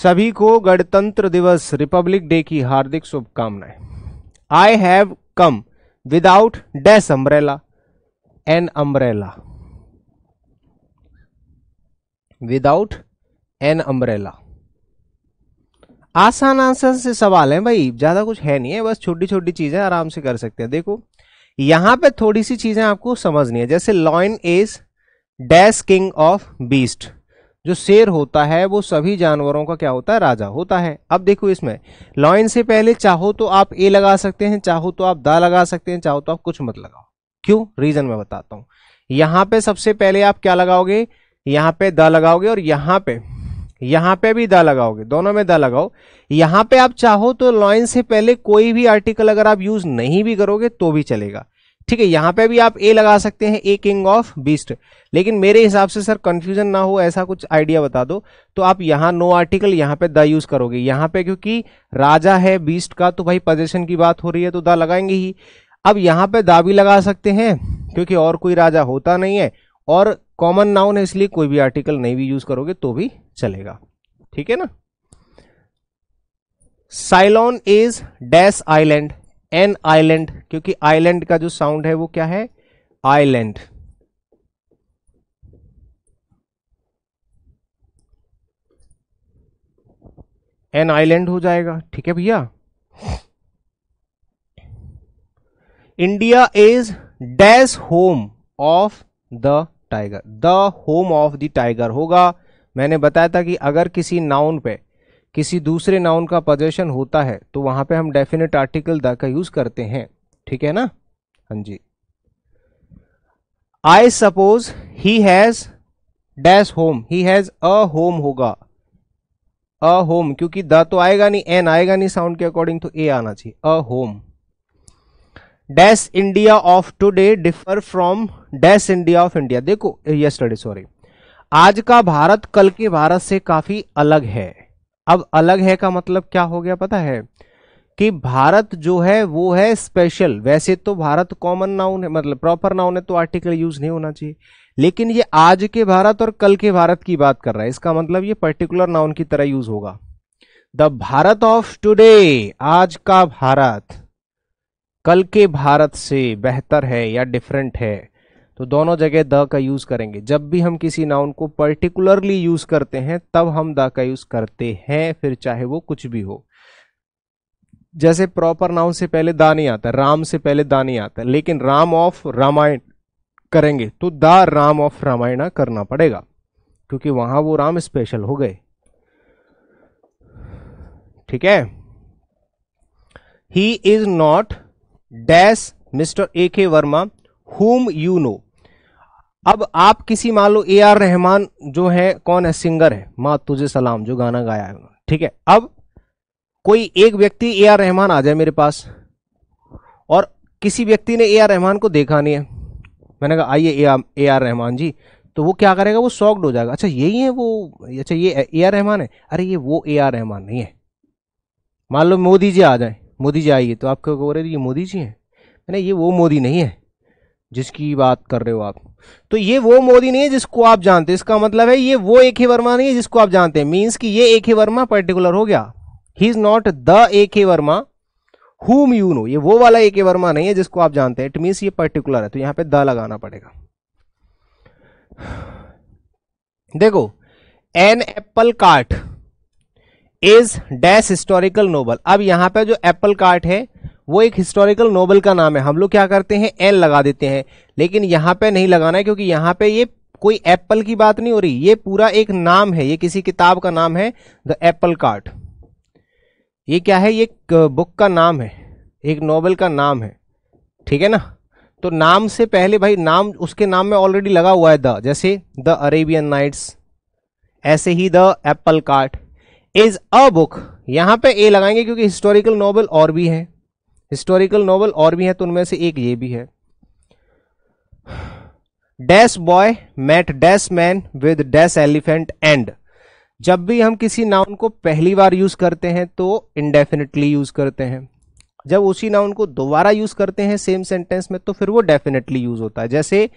सभी को गणतंत्र दिवस रिपब्लिक डे की हार्दिक शुभकामनाएं I have come without dash umbrella an umbrella without an umbrella आसान आंसर से सवाल है भाई ज्यादा कुछ है नहीं है बस छोटी छोटी चीजें आराम से कर सकते हैं देखो यहां पे थोड़ी सी चीजें आपको समझनी है जैसे lion is dash king of beast जो शेर होता है वो सभी जानवरों का क्या होता है राजा होता है अब देखो इसमें लॉइन से पहले चाहो तो आप ए लगा सकते हैं चाहो तो आप दा लगा सकते हैं चाहो तो आप कुछ मत लगाओ क्यों रीजन मैं बताता हूं यहां पे सबसे पहले आप क्या लगाओगे यहां पे द लगाओगे और यहां पे यहां पे भी द लगाओगे दोनों में द लगाओ यहां पे आप चाहो तो लॉइन से पहले कोई भी आर्टिकल अगर आप यूज नहीं भी करोगे तो भी चलेगा ठीक है यहां पे भी आप ए लगा सकते हैं ए किंग ऑफ बीस्ट लेकिन मेरे हिसाब से सर कंफ्यूजन ना हो ऐसा कुछ आइडिया बता दो तो आप यहां नो आर्टिकल यहां पे द यूज करोगे यहां पे क्योंकि राजा है बीस्ट का तो भाई पोजेशन की बात हो रही है तो द लगाएंगे ही अब यहाँ पे दा भी लगा सकते हैं क्योंकि और कोई राजा होता नहीं है और कॉमन नाउन है इसलिए कोई भी आर्टिकल नहीं भी यूज करोगे तो भी चलेगा ठीक है ना Ceylon is dash island an island क्योंकि आइलैंड का जो साउंड है वो क्या है आइलैंड एन आइलैंड हो जाएगा ठीक है भैया India is dash home of the tiger the home of the tiger होगा मैंने बताया था कि अगर किसी नाउन पे किसी दूसरे नाउन का पोजेशन होता है तो वहां पे हम डेफिनेट आर्टिकल द का यूज़ करते हैं ठीक है ना हाँ जी I suppose he has dash home he has a home होगा अ होम क्योंकि द तो आएगा नहीं एन आएगा नहीं साउंड के अकॉर्डिंग तो ए आना चाहिए a home dash India of today differ from dash India of India देखो स्टडी सॉरी आज का भारत कल के भारत से काफी अलग है अब अलग है का मतलब क्या हो गया पता है कि भारत जो है वो है स्पेशल वैसे तो भारत कॉमन नाउन है मतलब प्रॉपर नाउन है तो आर्टिकल यूज नहीं होना चाहिए लेकिन ये आज के भारत और कल के भारत की बात कर रहा है इसका मतलब ये पर्टिकुलर नाउन की तरह यूज होगा द भारत ऑफ टुडे आज का भारत कल के भारत से बेहतर है या डिफरेंट है तो दोनों जगह द का यूज़ करेंगे जब भी हम किसी नाउन को पर्टिकुलरली यूज़ करते हैं तब हम द का यूज़ करते हैं फिर चाहे वो कुछ भी हो जैसे प्रॉपर नाउन से पहले दा नहीं आता राम से पहले दा नहीं आता लेकिन राम ऑफ रामायण करेंगे तो द राम ऑफ रामायण करना पड़ेगा क्योंकि वहां वो राम स्पेशल हो गए ठीक है he is not dash Mister A K Verma whom you know अब आप किसी मान लो ए आर रहमान जो है कौन है सिंगर है माँ तुझे सलाम जो गाना गाया है ठीक है अब कोई एक व्यक्ति ए आर रहमान आ जाए मेरे पास और किसी व्यक्ति ने ए आर रहमान को देखा नहीं है मैंने कहा आइए ए आर रहमान जी तो वो क्या करेगा वो सॉक्ड हो जाएगा अच्छा यही है वो अच्छा ये ए आर रहमान है अरे ये वो ए आर रहमान नहीं है मान लो मोदी जी आ जाए मोदी जी आइए तो आप क्या कह रहे ये मोदी जी हैं मैंने ये वो मोदी नहीं है जिसकी बात कर रहे हो आप तो ये वो मोदी नहीं है जिसको आप जानते इसका मतलब है ये वो एक ही वर्मा नहीं है जिसको आप जानते हैं मीन्स कि ये एक ही वर्मा पर्टिकुलर हो गया he is not the A K Verma whom you know ये वो वाला ए के वर्मा नहीं है जिसको आप जानते हैं इट मीन्स ये पर्टिकुलर है तो यहां पे द लगाना पड़ेगा देखो an apple cart is dash historical novel अब यहां पर जो एप्पल कार्ट है वो एक हिस्टोरिकल नोबल का नाम है हम लोग क्या करते हैं एन लगा देते हैं लेकिन यहाँ पे नहीं लगाना है क्योंकि यहाँ पे ये कोई एप्पल की बात नहीं हो रही ये पूरा एक नाम है ये किसी किताब का नाम है द एप्पल कार्ट ये क्या है ये बुक का नाम है एक नॉवल का नाम है ठीक है ना तो नाम से पहले भाई नाम उसके नाम में ऑलरेडी लगा हुआ है द जैसे द अरेबियन नाइट्स ऐसे ही the apple cart is a book यहां पे ए लगाएंगे क्योंकि हिस्टोरिकल नॉवल और भी है हिस्टोरिकल नॉवल और भी हैं तो उनमें से एक ये भी है dash boy met dash man with dash elephant and जब भी हम किसी नाउन को पहली बार यूज करते हैं तो इनडेफिनेटली यूज करते हैं जब उसी नाउन को दोबारा यूज करते हैं सेम सेंटेंस में तो फिर वो डेफिनेटली यूज होता है जैसे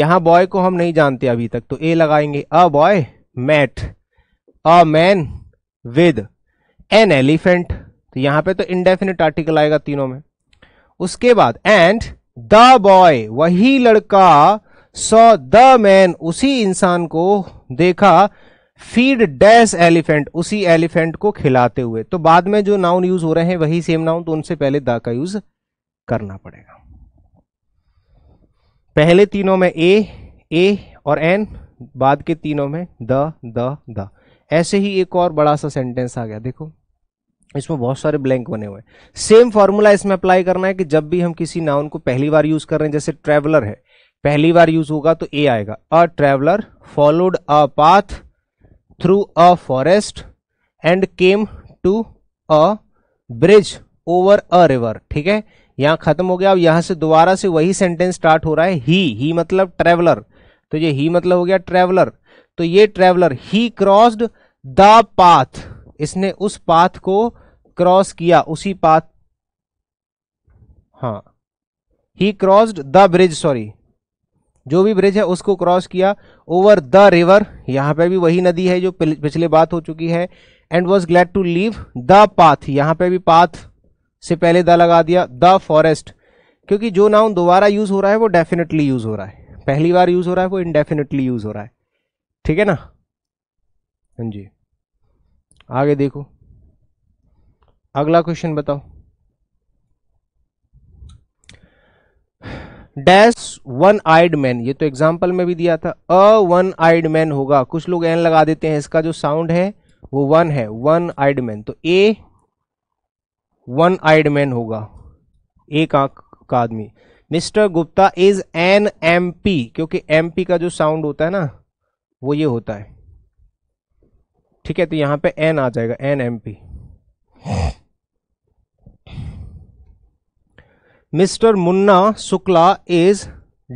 यहां बॉय को हम नहीं जानते अभी तक तो ए लगाएंगे a boy met a man with an elephant तो यहां पे तो इनडेफिनेट आर्टिकल आएगा तीनों में उसके बाद एंड द बॉय वही लड़का सो द मैन उसी इंसान को देखा फीड डैश एलिफेंट उसी एलिफेंट को खिलाते हुए तो बाद में जो नाउन यूज हो रहे हैं वही सेम नाउन तो उनसे पहले द का यूज करना पड़ेगा पहले तीनों में ए ए और एन बाद के तीनों में द द द ऐसे ही एक और बड़ा सा सेंटेंस आ गया देखो इसमें बहुत सारे ब्लैंक बने हुए हैं सेम फॉर्मूला इसमें अप्लाई करना है कि जब भी हम किसी नाउन को पहली बार यूज कर रहे हैं जैसे ट्रेवलर है पहली बार यूज होगा तो ए आएगा a traveller followed a path through a forest and came to a bridge over a river ठीक है यहां खत्म हो गया अब यहां से दोबारा से वही सेंटेंस स्टार्ट हो रहा है ही ही मतलब ट्रेवलर तो ये ही मतलब हो गया ट्रेवलर तो ये traveller he crossed the path इसने उस पाथ को क्रॉस किया उसी पाथ हाँ he crossed the bridge sorry जो भी ब्रिज है उसको क्रॉस किया ओवर द रिवर यहां पे भी वही नदी है जो पिछले बात हो चुकी है and was glad to leave the path यहां पे भी पाथ से पहले द लगा दिया द फॉरेस्ट क्योंकि जो नाउन दोबारा यूज हो रहा है वो डेफिनेटली यूज हो रहा है पहली बार यूज हो रहा है वो इनडेफिनेटली यूज हो रहा है ठीक है ना हाँ जी आगे देखो अगला क्वेश्चन बताओ डैश वन आइड मैन ये तो एग्जाम्पल में भी दिया था अ वन आइड मैन होगा कुछ लोग एन लगा देते हैं इसका जो साउंड है वो वन है वन आइड मैन तो ए वन आइड मैन होगा एक आंख का आदमी Mister Gupta is an P क्योंकि पी का जो साउंड होता है ना वो ये होता है ठीक है तो यहां पे एन आ जाएगा an M P Mister Munna Shukla is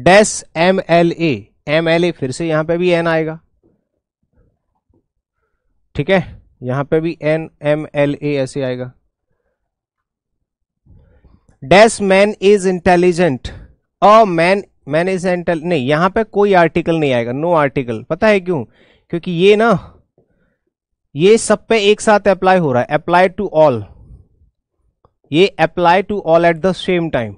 dash M L A M L A फिर से यहां पे भी एन आएगा ठीक है यहां पे भी एन एम एल ए ऐसे आएगा dash man is intelligent a man man is intel नहीं यहां पे कोई आर्टिकल नहीं आएगा नो आर्टिकल पता है क्यों क्योंकि ये ना ये सब पे एक साथ अप्लाई हो रहा है अप्लाई टू ऑल ये apply to all at the same time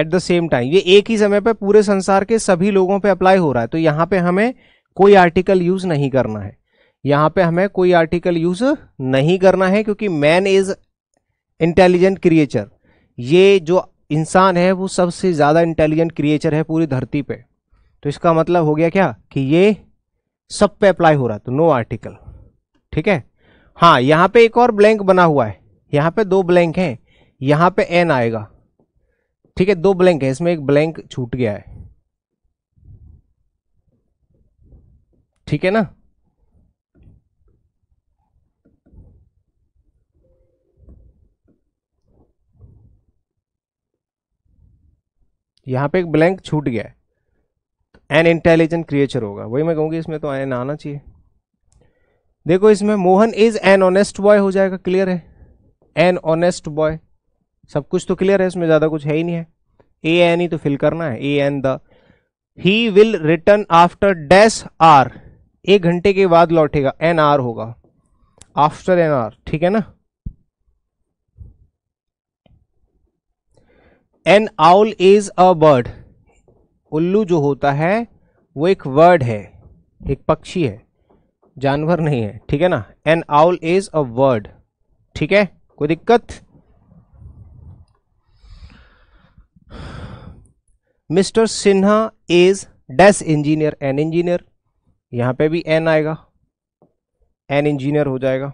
at the same time ये एक ही समय पे पूरे संसार के सभी लोगों पे अप्लाई हो रहा है तो यहां पे हमें कोई आर्टिकल यूज नहीं करना है यहां पे हमें कोई आर्टिकल यूज नहीं करना है क्योंकि मैन इज इंटेलिजेंट क्रिएचर ये जो इंसान है वो सबसे ज़्यादा इंटेलिजेंट क्रिएचर है पूरी धरती पे तो इसका मतलब हो गया क्या कि ये सब पे अप्लाई हो रहा तो नो आर्टिकल ठीक है हाँ यहाँ पे एक और ब्लैंक बना हुआ है यहाँ पे दो ब्लैंक हैं यहाँ पे एन आएगा ठीक है दो ब्लैंक है इसमें एक ब्लैंक छूट गया है ठीक है ना यहां पे एक ब्लैंक छूट गया है एन इंटेलिजेंट क्रिएचर होगा वही मैं कहूंगी इसमें तो एन आना चाहिए देखो इसमें Mohan is an honest boy हो जाएगा क्लियर है एन ऑनेस्ट बॉय सब कुछ तो क्लियर है इसमें ज़्यादा कुछ है ही नहीं है ए एन ही तो फिल करना है a an the he will return after dash hour एक घंटे के बाद लौटेगा एन आर होगा आफ्टर एन आर ठीक है ना an owl is a bird उल्लू जो होता है वो एक वर्ड है एक पक्षी है जानवर नहीं है ठीक है ना an owl is a word ठीक है कोई दिक्कत मिस्टर सिन्हा इज डेस इंजीनियर एन इंजीनियर यहां पे भी एन आएगा एन इंजीनियर हो जाएगा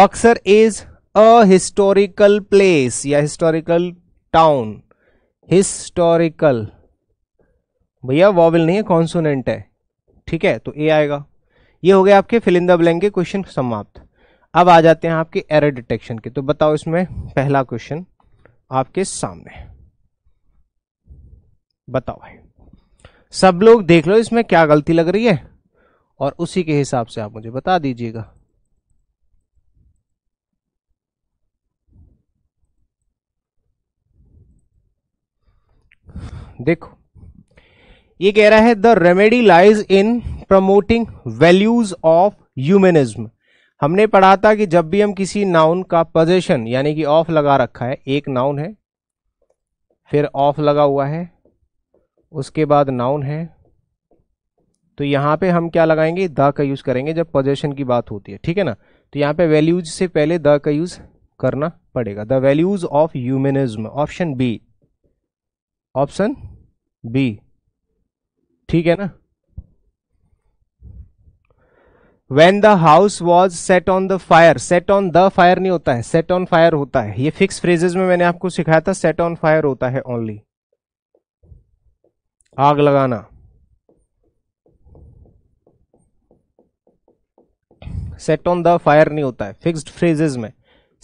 Buxar is a historical place या हिस्टोरिकल टाउन हिस्टोरिकल भैया वॉवल नहीं है कॉन्सोनेंट है ठीक है तो ए आएगा ये हो गए आपके फिलिंदा ब्लैंक के क्वेश्चन समाप्त अब आ जाते हैं आपके एरर डिटेक्शन के तो बताओ इसमें पहला क्वेश्चन आपके सामने बताओ भाई सब लोग देख लो इसमें क्या गलती लग रही है और उसी के हिसाब से आप मुझे बता दीजिएगा देखो ये कह रहा है the remedy lies in promoting values of humanism हमने पढ़ा था कि जब भी हम किसी नाउन का पोजेशन यानी कि ऑफ लगा रखा है एक नाउन है फिर ऑफ लगा हुआ है उसके बाद नाउन है तो यहां पे हम क्या लगाएंगे द का यूज़ करेंगे जब पोजेशन की बात होती है ठीक है ना तो यहां पे वैल्यूज से पहले द का यूज़ करना पड़ेगा the values of humanism option B option B ठीक है ना when the house was set on the fire set on the fire नहीं होता है सेट ऑन फायर होता है ये फिक्स फ्रेजेस में मैंने आपको सिखाया था सेट ऑन फायर होता है ओनली आग लगाना सेट ऑन द फायर नहीं होता है फिक्स्ड फ्रेजेस में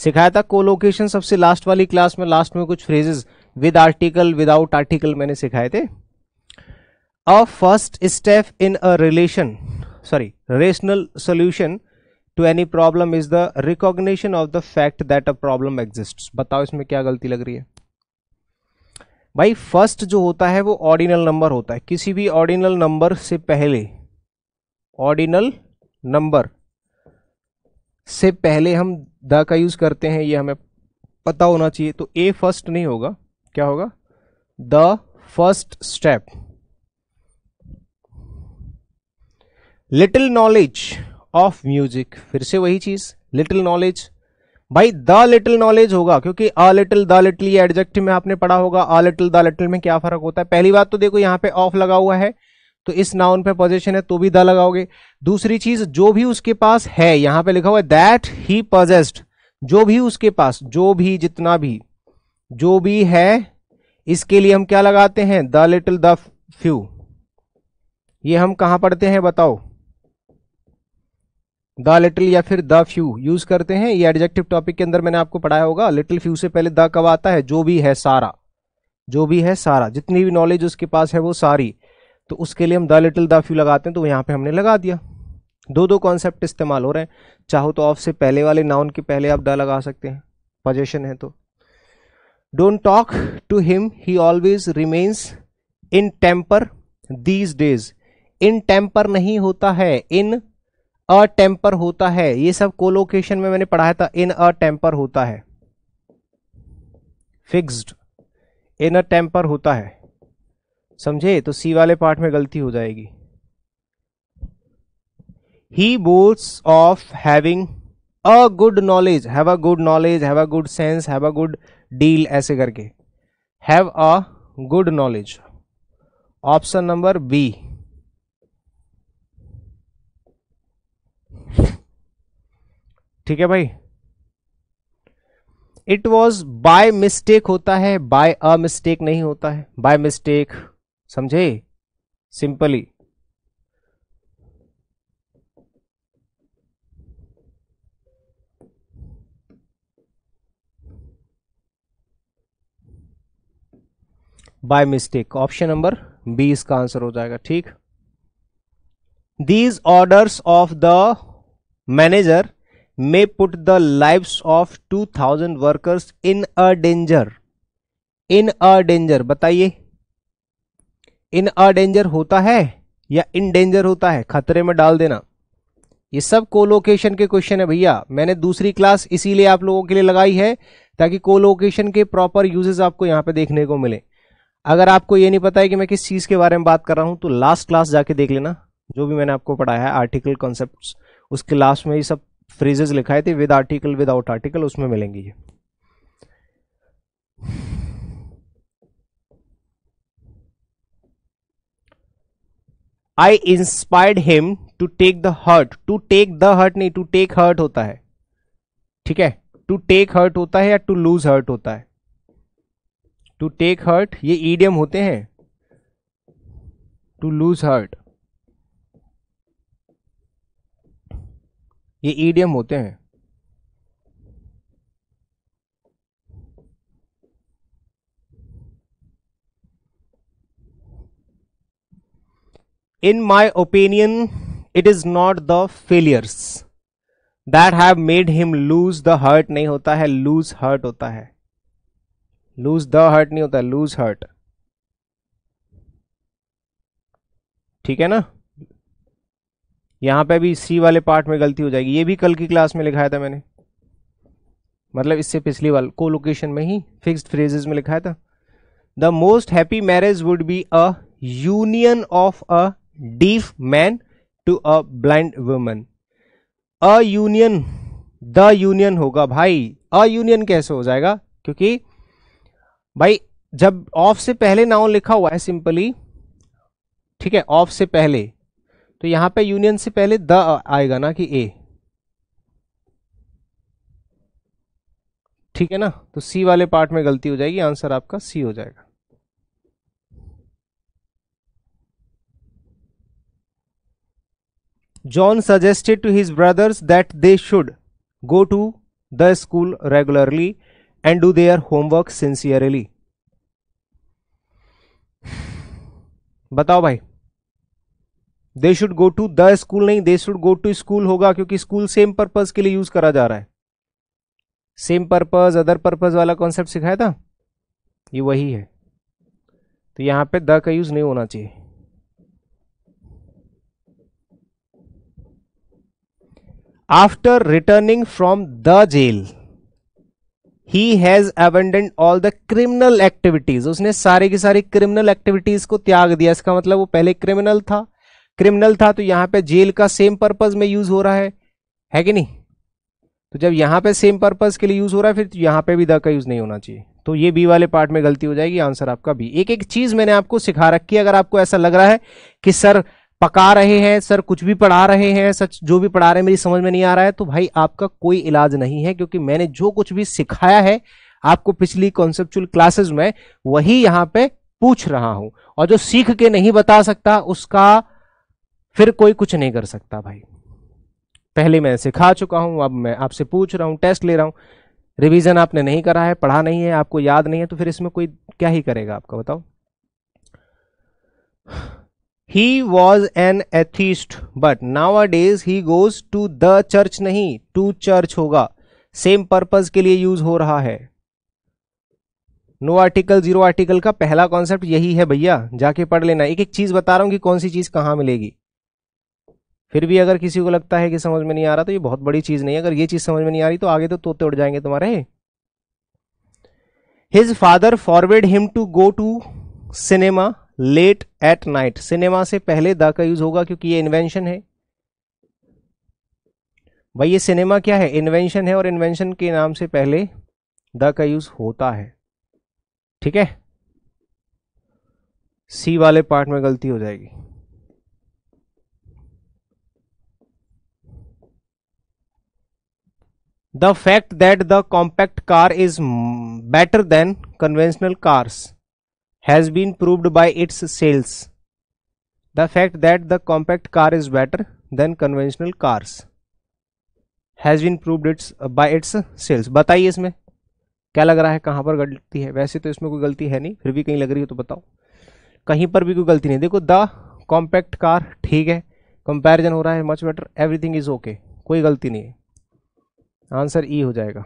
सिखाया था कोलोकेशन सबसे लास्ट वाली क्लास में लास्ट में कुछ phrases with article without article मैंने सिखाए थे a first step in a relation sorry rational solution to any problem is the recognition of the fact that a problem exist बताओ इसमें क्या गलती लग रही है भाई फर्स्ट जो होता है वो ऑर्डिनल नंबर होता है किसी भी ऑर्डिनल नंबर से पहले ऑर्डिनल नंबर से पहले हम द का यूज़ करते हैं ये हमें पता होना चाहिए तो ए फर्स्ट नहीं होगा क्या होगा the first step little knowledge of music फिर से वही चीज लिटिल नॉलेज भाई द लिटिल नॉलेज होगा क्योंकि अ लिटिल द लिटिल ये एडजेक्टिव में आपने पढ़ा होगा अ लिटिल द लिटिल में क्या फर्क होता है पहली बात तो देखो यहां पे ऑफ लगा हुआ है तो इस नाउन पे पोजेशन है तो भी द लगाओगे दूसरी चीज जो भी उसके पास है यहां पे लिखा हुआ है दैट ही पजेस्ड जो भी उसके पास जो भी जितना भी जो भी है इसके लिए हम क्या लगाते हैं द लिटिल द फ्यू ये हम कहां पढ़ते हैं बताओ द लिटिल या फिर द फ्यू यूज करते हैं ये एडजेक्टिव टॉपिक के अंदर मैंने आपको पढ़ाया होगा लिटिल फ्यू से पहले द कब आता है जो भी है सारा जो भी है सारा जितनी भी नॉलेज उसके पास है वो सारी तो उसके लिए हम द लिटिल द फ्यू लगाते हैं तो यहां पे हमने लगा दिया दो दो कॉन्सेप्ट इस्तेमाल हो रहे हैं चाहो तो ऑफ से पहले वाले नाउन के पहले आप द लगा सकते हैं पजेशन है तो don't talk to him he always remains in temper these days in temper नहीं होता है इन अ टेम्पर होता है ये सब कोलोकेशन में मैंने पढ़ाया था इन अ टेम्पर होता है फिक्सड इन अ टेम्पर होता है समझे तो सी वाले पार्ट में गलती हो जाएगी he boasts of having a good knowledge have a good knowledge have a good sense have a good deal ऐसे करके have a good knowledge option number B ठीक है भाई इट वॉज बाय मिस्टेक होता है बाय अ मिस्टेक नहीं होता है बाय मिस्टेक समझे simply by mistake option number B इसका आंसर हो जाएगा ठीक these orders of the manager may put the life of two thousand workers in a danger in a danger बताइए in a danger होता है या in danger होता है खतरे में डाल देना ये सब कोलोकेशन के क्वेश्चन है भैया मैंने दूसरी क्लास इसीलिए आप लोगों के लिए लगाई है ताकि कोलोकेशन के प्रॉपर यूजेस आपको यहां पे देखने को मिले अगर आपको ये नहीं पता है कि मैं किस चीज़ के बारे में बात कर रहा हूं तो लास्ट क्लास जाके देख लेना जो भी मैंने आपको पढ़ाया है आर्टिकल कॉन्सेप्ट उसके लास्ट में ये सब फ्रेजेस लिखाए थे विद आर्टिकल विदाउट आर्टिकल उसमें मिलेंगे ये I inspired him to take the heart to take the heart नहीं टू टेक हर्ट होता है ठीक है टू टेक हर्ट होता है या टू लूज हर्ट होता है टू टेक हर्ट ये ईडियम होते हैं टू लूज हर्ट ये ईडियम होते हैं in my opinion it is not the failures that have made him lose the hurt नहीं होता है lose hurt होता है लूज द हर्ट नहीं होता लूज हर्ट ठीक है ना यहां पे भी सी वाले पार्ट में गलती हो जाएगी ये भी कल की क्लास में लिखाया था मैंने मतलब इससे पिछली वाल को लोकेशन में ही फिक्स्ड फ्रेजेस में लिखाया था the most happy marriage would be a union of a deaf man to a blind woman a union the union होगा भाई अ यूनियन कैसे हो जाएगा क्योंकि भाई जब ऑफ से पहले नाउन लिखा हुआ है सिंपली ठीक है ऑफ से पहले तो यहां पे यूनियन से पहले द आएगा ना कि ए ठीक है ना तो सी वाले पार्ट में गलती हो जाएगी आंसर आपका सी हो जाएगा John suggested to his brothers that they should go to the school regularly and do their homework sincerely बताओ भाई they should go to the school नहीं they should go to school होगा क्योंकि school same purpose के लिए use करा जा रहा है सेम पर्पज अदर पर्पज वाला कॉन्सेप्ट सिखाया था ये वही है तो यहां पे द का यूज नहीं होना चाहिए after returning from the jail he has abandoned all the criminal activities उसने सारे की सारी क्रिमिनल एक्टिविटीज को त्याग दिया इसका मतलब वो पहले क्रिमिनल था क्रिमिनल था तो यहां पे जेल का सेम पर्पज में यूज हो रहा है है कि नहीं तो जब यहां पे सेम पर्पज के लिए यूज हो रहा है फिर तो यहां पे भी द का यूज नहीं होना चाहिए तो ये बी वाले पार्ट में गलती हो जाएगी आंसर आपका बी एक एक चीज मैंने आपको सिखा रखी है अगर आपको ऐसा लग रहा है कि सर पका रहे हैं सर कुछ भी पढ़ा रहे हैं सच जो भी पढ़ा रहे हैं मेरी समझ में नहीं आ रहा है तो भाई आपका कोई इलाज नहीं है क्योंकि मैंने जो कुछ भी सिखाया है आपको पिछली कॉन्सेप्चुअल क्लासेस में वही यहां पे पूछ रहा हूं और जो सीख के नहीं बता सकता उसका फिर कोई कुछ नहीं कर सकता भाई पहले मैं सिखा चुका हूं अब मैं आपसे पूछ रहा हूं टेस्ट ले रहा हूं रिविजन आपने नहीं करा है पढ़ा नहीं है आपको याद नहीं है तो फिर इसमें कोई क्या ही करेगा आपका बताओ he was an atheist but nowadays he goes to the church नहीं to church होगा सेम पर्पज के लिए यूज हो रहा है नो आर्टिकल जीरो आर्टिकल का पहला कॉन्सेप्ट यही है भैया जाके पढ़ लेना एक एक चीज बता रहा हूं कि कौन सी चीज कहां मिलेगी फिर भी अगर किसी को लगता है कि समझ में नहीं आ रहा तो ये बहुत बड़ी चीज नहीं है अगर ये चीज समझ में नहीं आ रही तो आगे तो तोते उड़ जाएंगे तुम्हारे his father forward him to go to cinema late at night cinema से पहले द का यूज होगा क्योंकि ये इन्वेंशन है भाई ये सिनेमा क्या है इन्वेंशन है और इन्वेंशन के नाम से पहले द का यूज होता है ठीक है सी वाले पार्ट में गलती हो जाएगी the fact that the compact car is better than conventional cars has been proved by its sales. The fact that the compact car is better than conventional cars has been proved its by its sales. बताइए इसमें क्या लग रहा है कहाँ पर गलती है वैसे तो इसमें कोई गलती है नहीं फिर भी कहीं लग रही हो तो बताओ कहीं पर भी कोई गलती नहीं देखो द कॉम्पैक्ट कार ठीक है कंपैरिजन हो रहा है much better everything is okay कोई गलती नहीं है आंसर ई e हो जाएगा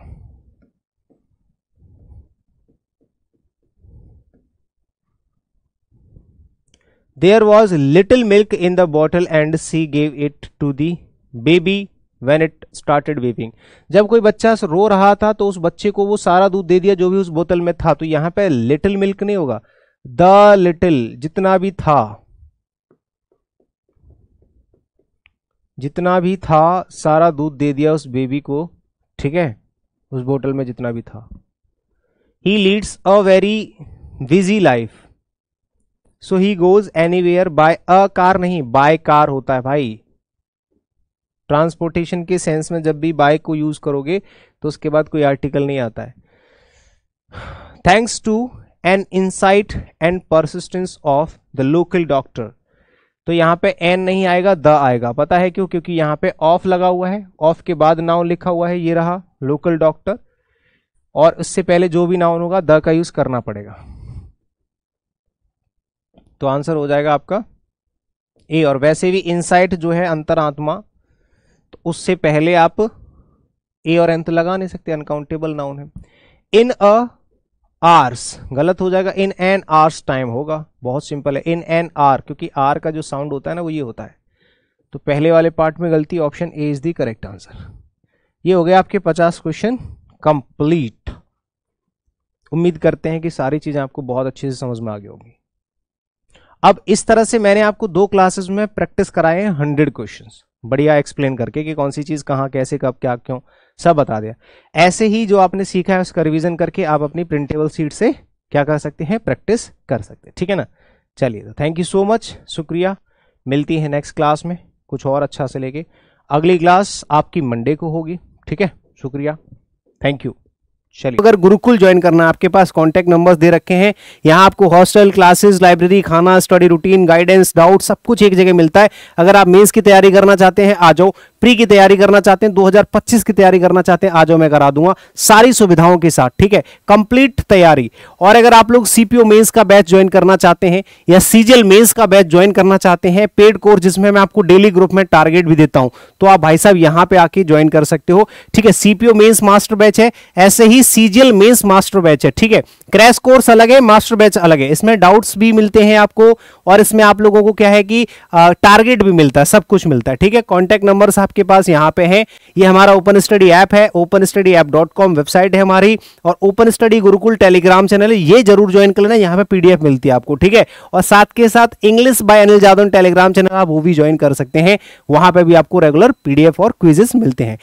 There was little milk in the bottle and she gave it to the baby when it started weeping. जब कोई बच्चा रो रहा था तो उस बच्चे को वो सारा दूध दे दिया जो भी उस बोतल में था तो यहां पे लिटिल मिल्क नहीं होगा द लिटिल जितना भी था जितना भी था सारा दूध दे दिया उस बेबी को ठीक है उस बोतल में जितना भी था he leads a very busy life so he goes anywhere by a car नहीं बाय कार होता है भाई ट्रांसपोर्टेशन के सेंस में जब भी बाइक को यूज करोगे तो उसके बाद कोई आर्टिकल नहीं आता है thanks to an insight and persistence of the local doctor तो यहां पे एन नहीं आएगा द आएगा पता है क्यों क्योंकि यहां पे ऑफ लगा हुआ है ऑफ के बाद नाउन लिखा हुआ है ये रहा लोकल डॉक्टर और उससे पहले जो भी नाउन होगा द का यूज करना पड़ेगा तो आंसर हो जाएगा आपका ए और वैसे भी इनसाइट जो है अंतरात्मा तो उससे पहले आप ए और एन तो लगा नहीं सकते अनकाउंटेबल नाउन है इन अ आर्स गलत हो जाएगा इन एन आर्स टाइम होगा बहुत सिंपल है इन एन आर क्योंकि आर का जो साउंड होता है ना वो ये होता है तो पहले वाले पार्ट में गलती option A is the correct answer ये हो गया आपके पचास क्वेश्चन कंप्लीट उम्मीद करते हैं कि सारी चीज़ें आपको बहुत अच्छे से समझ में आ गई होगी अब इस तरह से मैंने आपको दो क्लासेस में प्रैक्टिस कराए हैं हंड्रेड क्वेश्चन बढ़िया एक्सप्लेन करके कि कौन सी चीज़ कहाँ कैसे कब क्या क्यों सब बता दिया ऐसे ही जो आपने सीखा है उसका रिविजन करके आप अपनी प्रिंटेबल सीट से क्या कर सकते हैं प्रैक्टिस कर सकते हैं ठीक है ना चलिए तो थैंक यू सो मच शुक्रिया मिलती है नेक्स्ट क्लास में कुछ और अच्छा से लेके अगली क्लास आपकी मंडे को होगी ठीक है शुक्रिया थैंक यू चलिए अगर गुरुकुल ज्वाइन करना है आपके पास कॉन्टैक्ट नंबर्स दे रखे हैं यहाँ आपको हॉस्टल क्लासेस लाइब्रेरी खाना स्टडी रूटीन गाइडेंस डाउट सब कुछ एक जगह मिलता है अगर आप मेन्स की तैयारी करना चाहते हैं आ जाओ प्री की तैयारी करना चाहते हैं 2025 की तैयारी करना चाहते हैं आ जाओ मैं करा दूंगा सारी सुविधाओं के साथ ठीक है कंप्लीट तैयारी और अगर आप लोग सीपीओ मेंस का बैच ज्वाइन करना चाहते हैं या सीजीएल मेंस का बैच ज्वाइन करना चाहते हैं पेड कोर्स जिसमें मैं आपको डेली ग्रुप में टारगेट भी देता हूं तो आप भाई साहब यहां पे आके ज्वाइन कर सकते हो ठीक है सीपीओ मेन्स मास्टर बैच है ऐसे ही सीजीएल मेंस मास्टर बैच है ठीक है क्रैश कोर्स अलग है मास्टर बैच अलग है इसमें डाउट्स भी मिलते हैं आपको और इसमें आप लोगों को क्या है कि टारगेट भी मिलता है सब कुछ मिलता है ठीक है कॉन्टैक्ट नंबर आपके पास यहाँ पे हैं ये हमारा ओपन स्टडी ऐप है Open Study app dot com website है हमारी और Open Study Gurukul Telegram channel ये जरूर ज्वाइन कर लेना यहाँ पे पीडीएफ मिलती है आपको ठीक है और साथ के साथ English by Anil Jadhav Telegram channel आप वो भी ज्वाइन कर सकते हैं वहां पर भी आपको रेगुलर पीडीएफ और क्विजेस मिलते हैं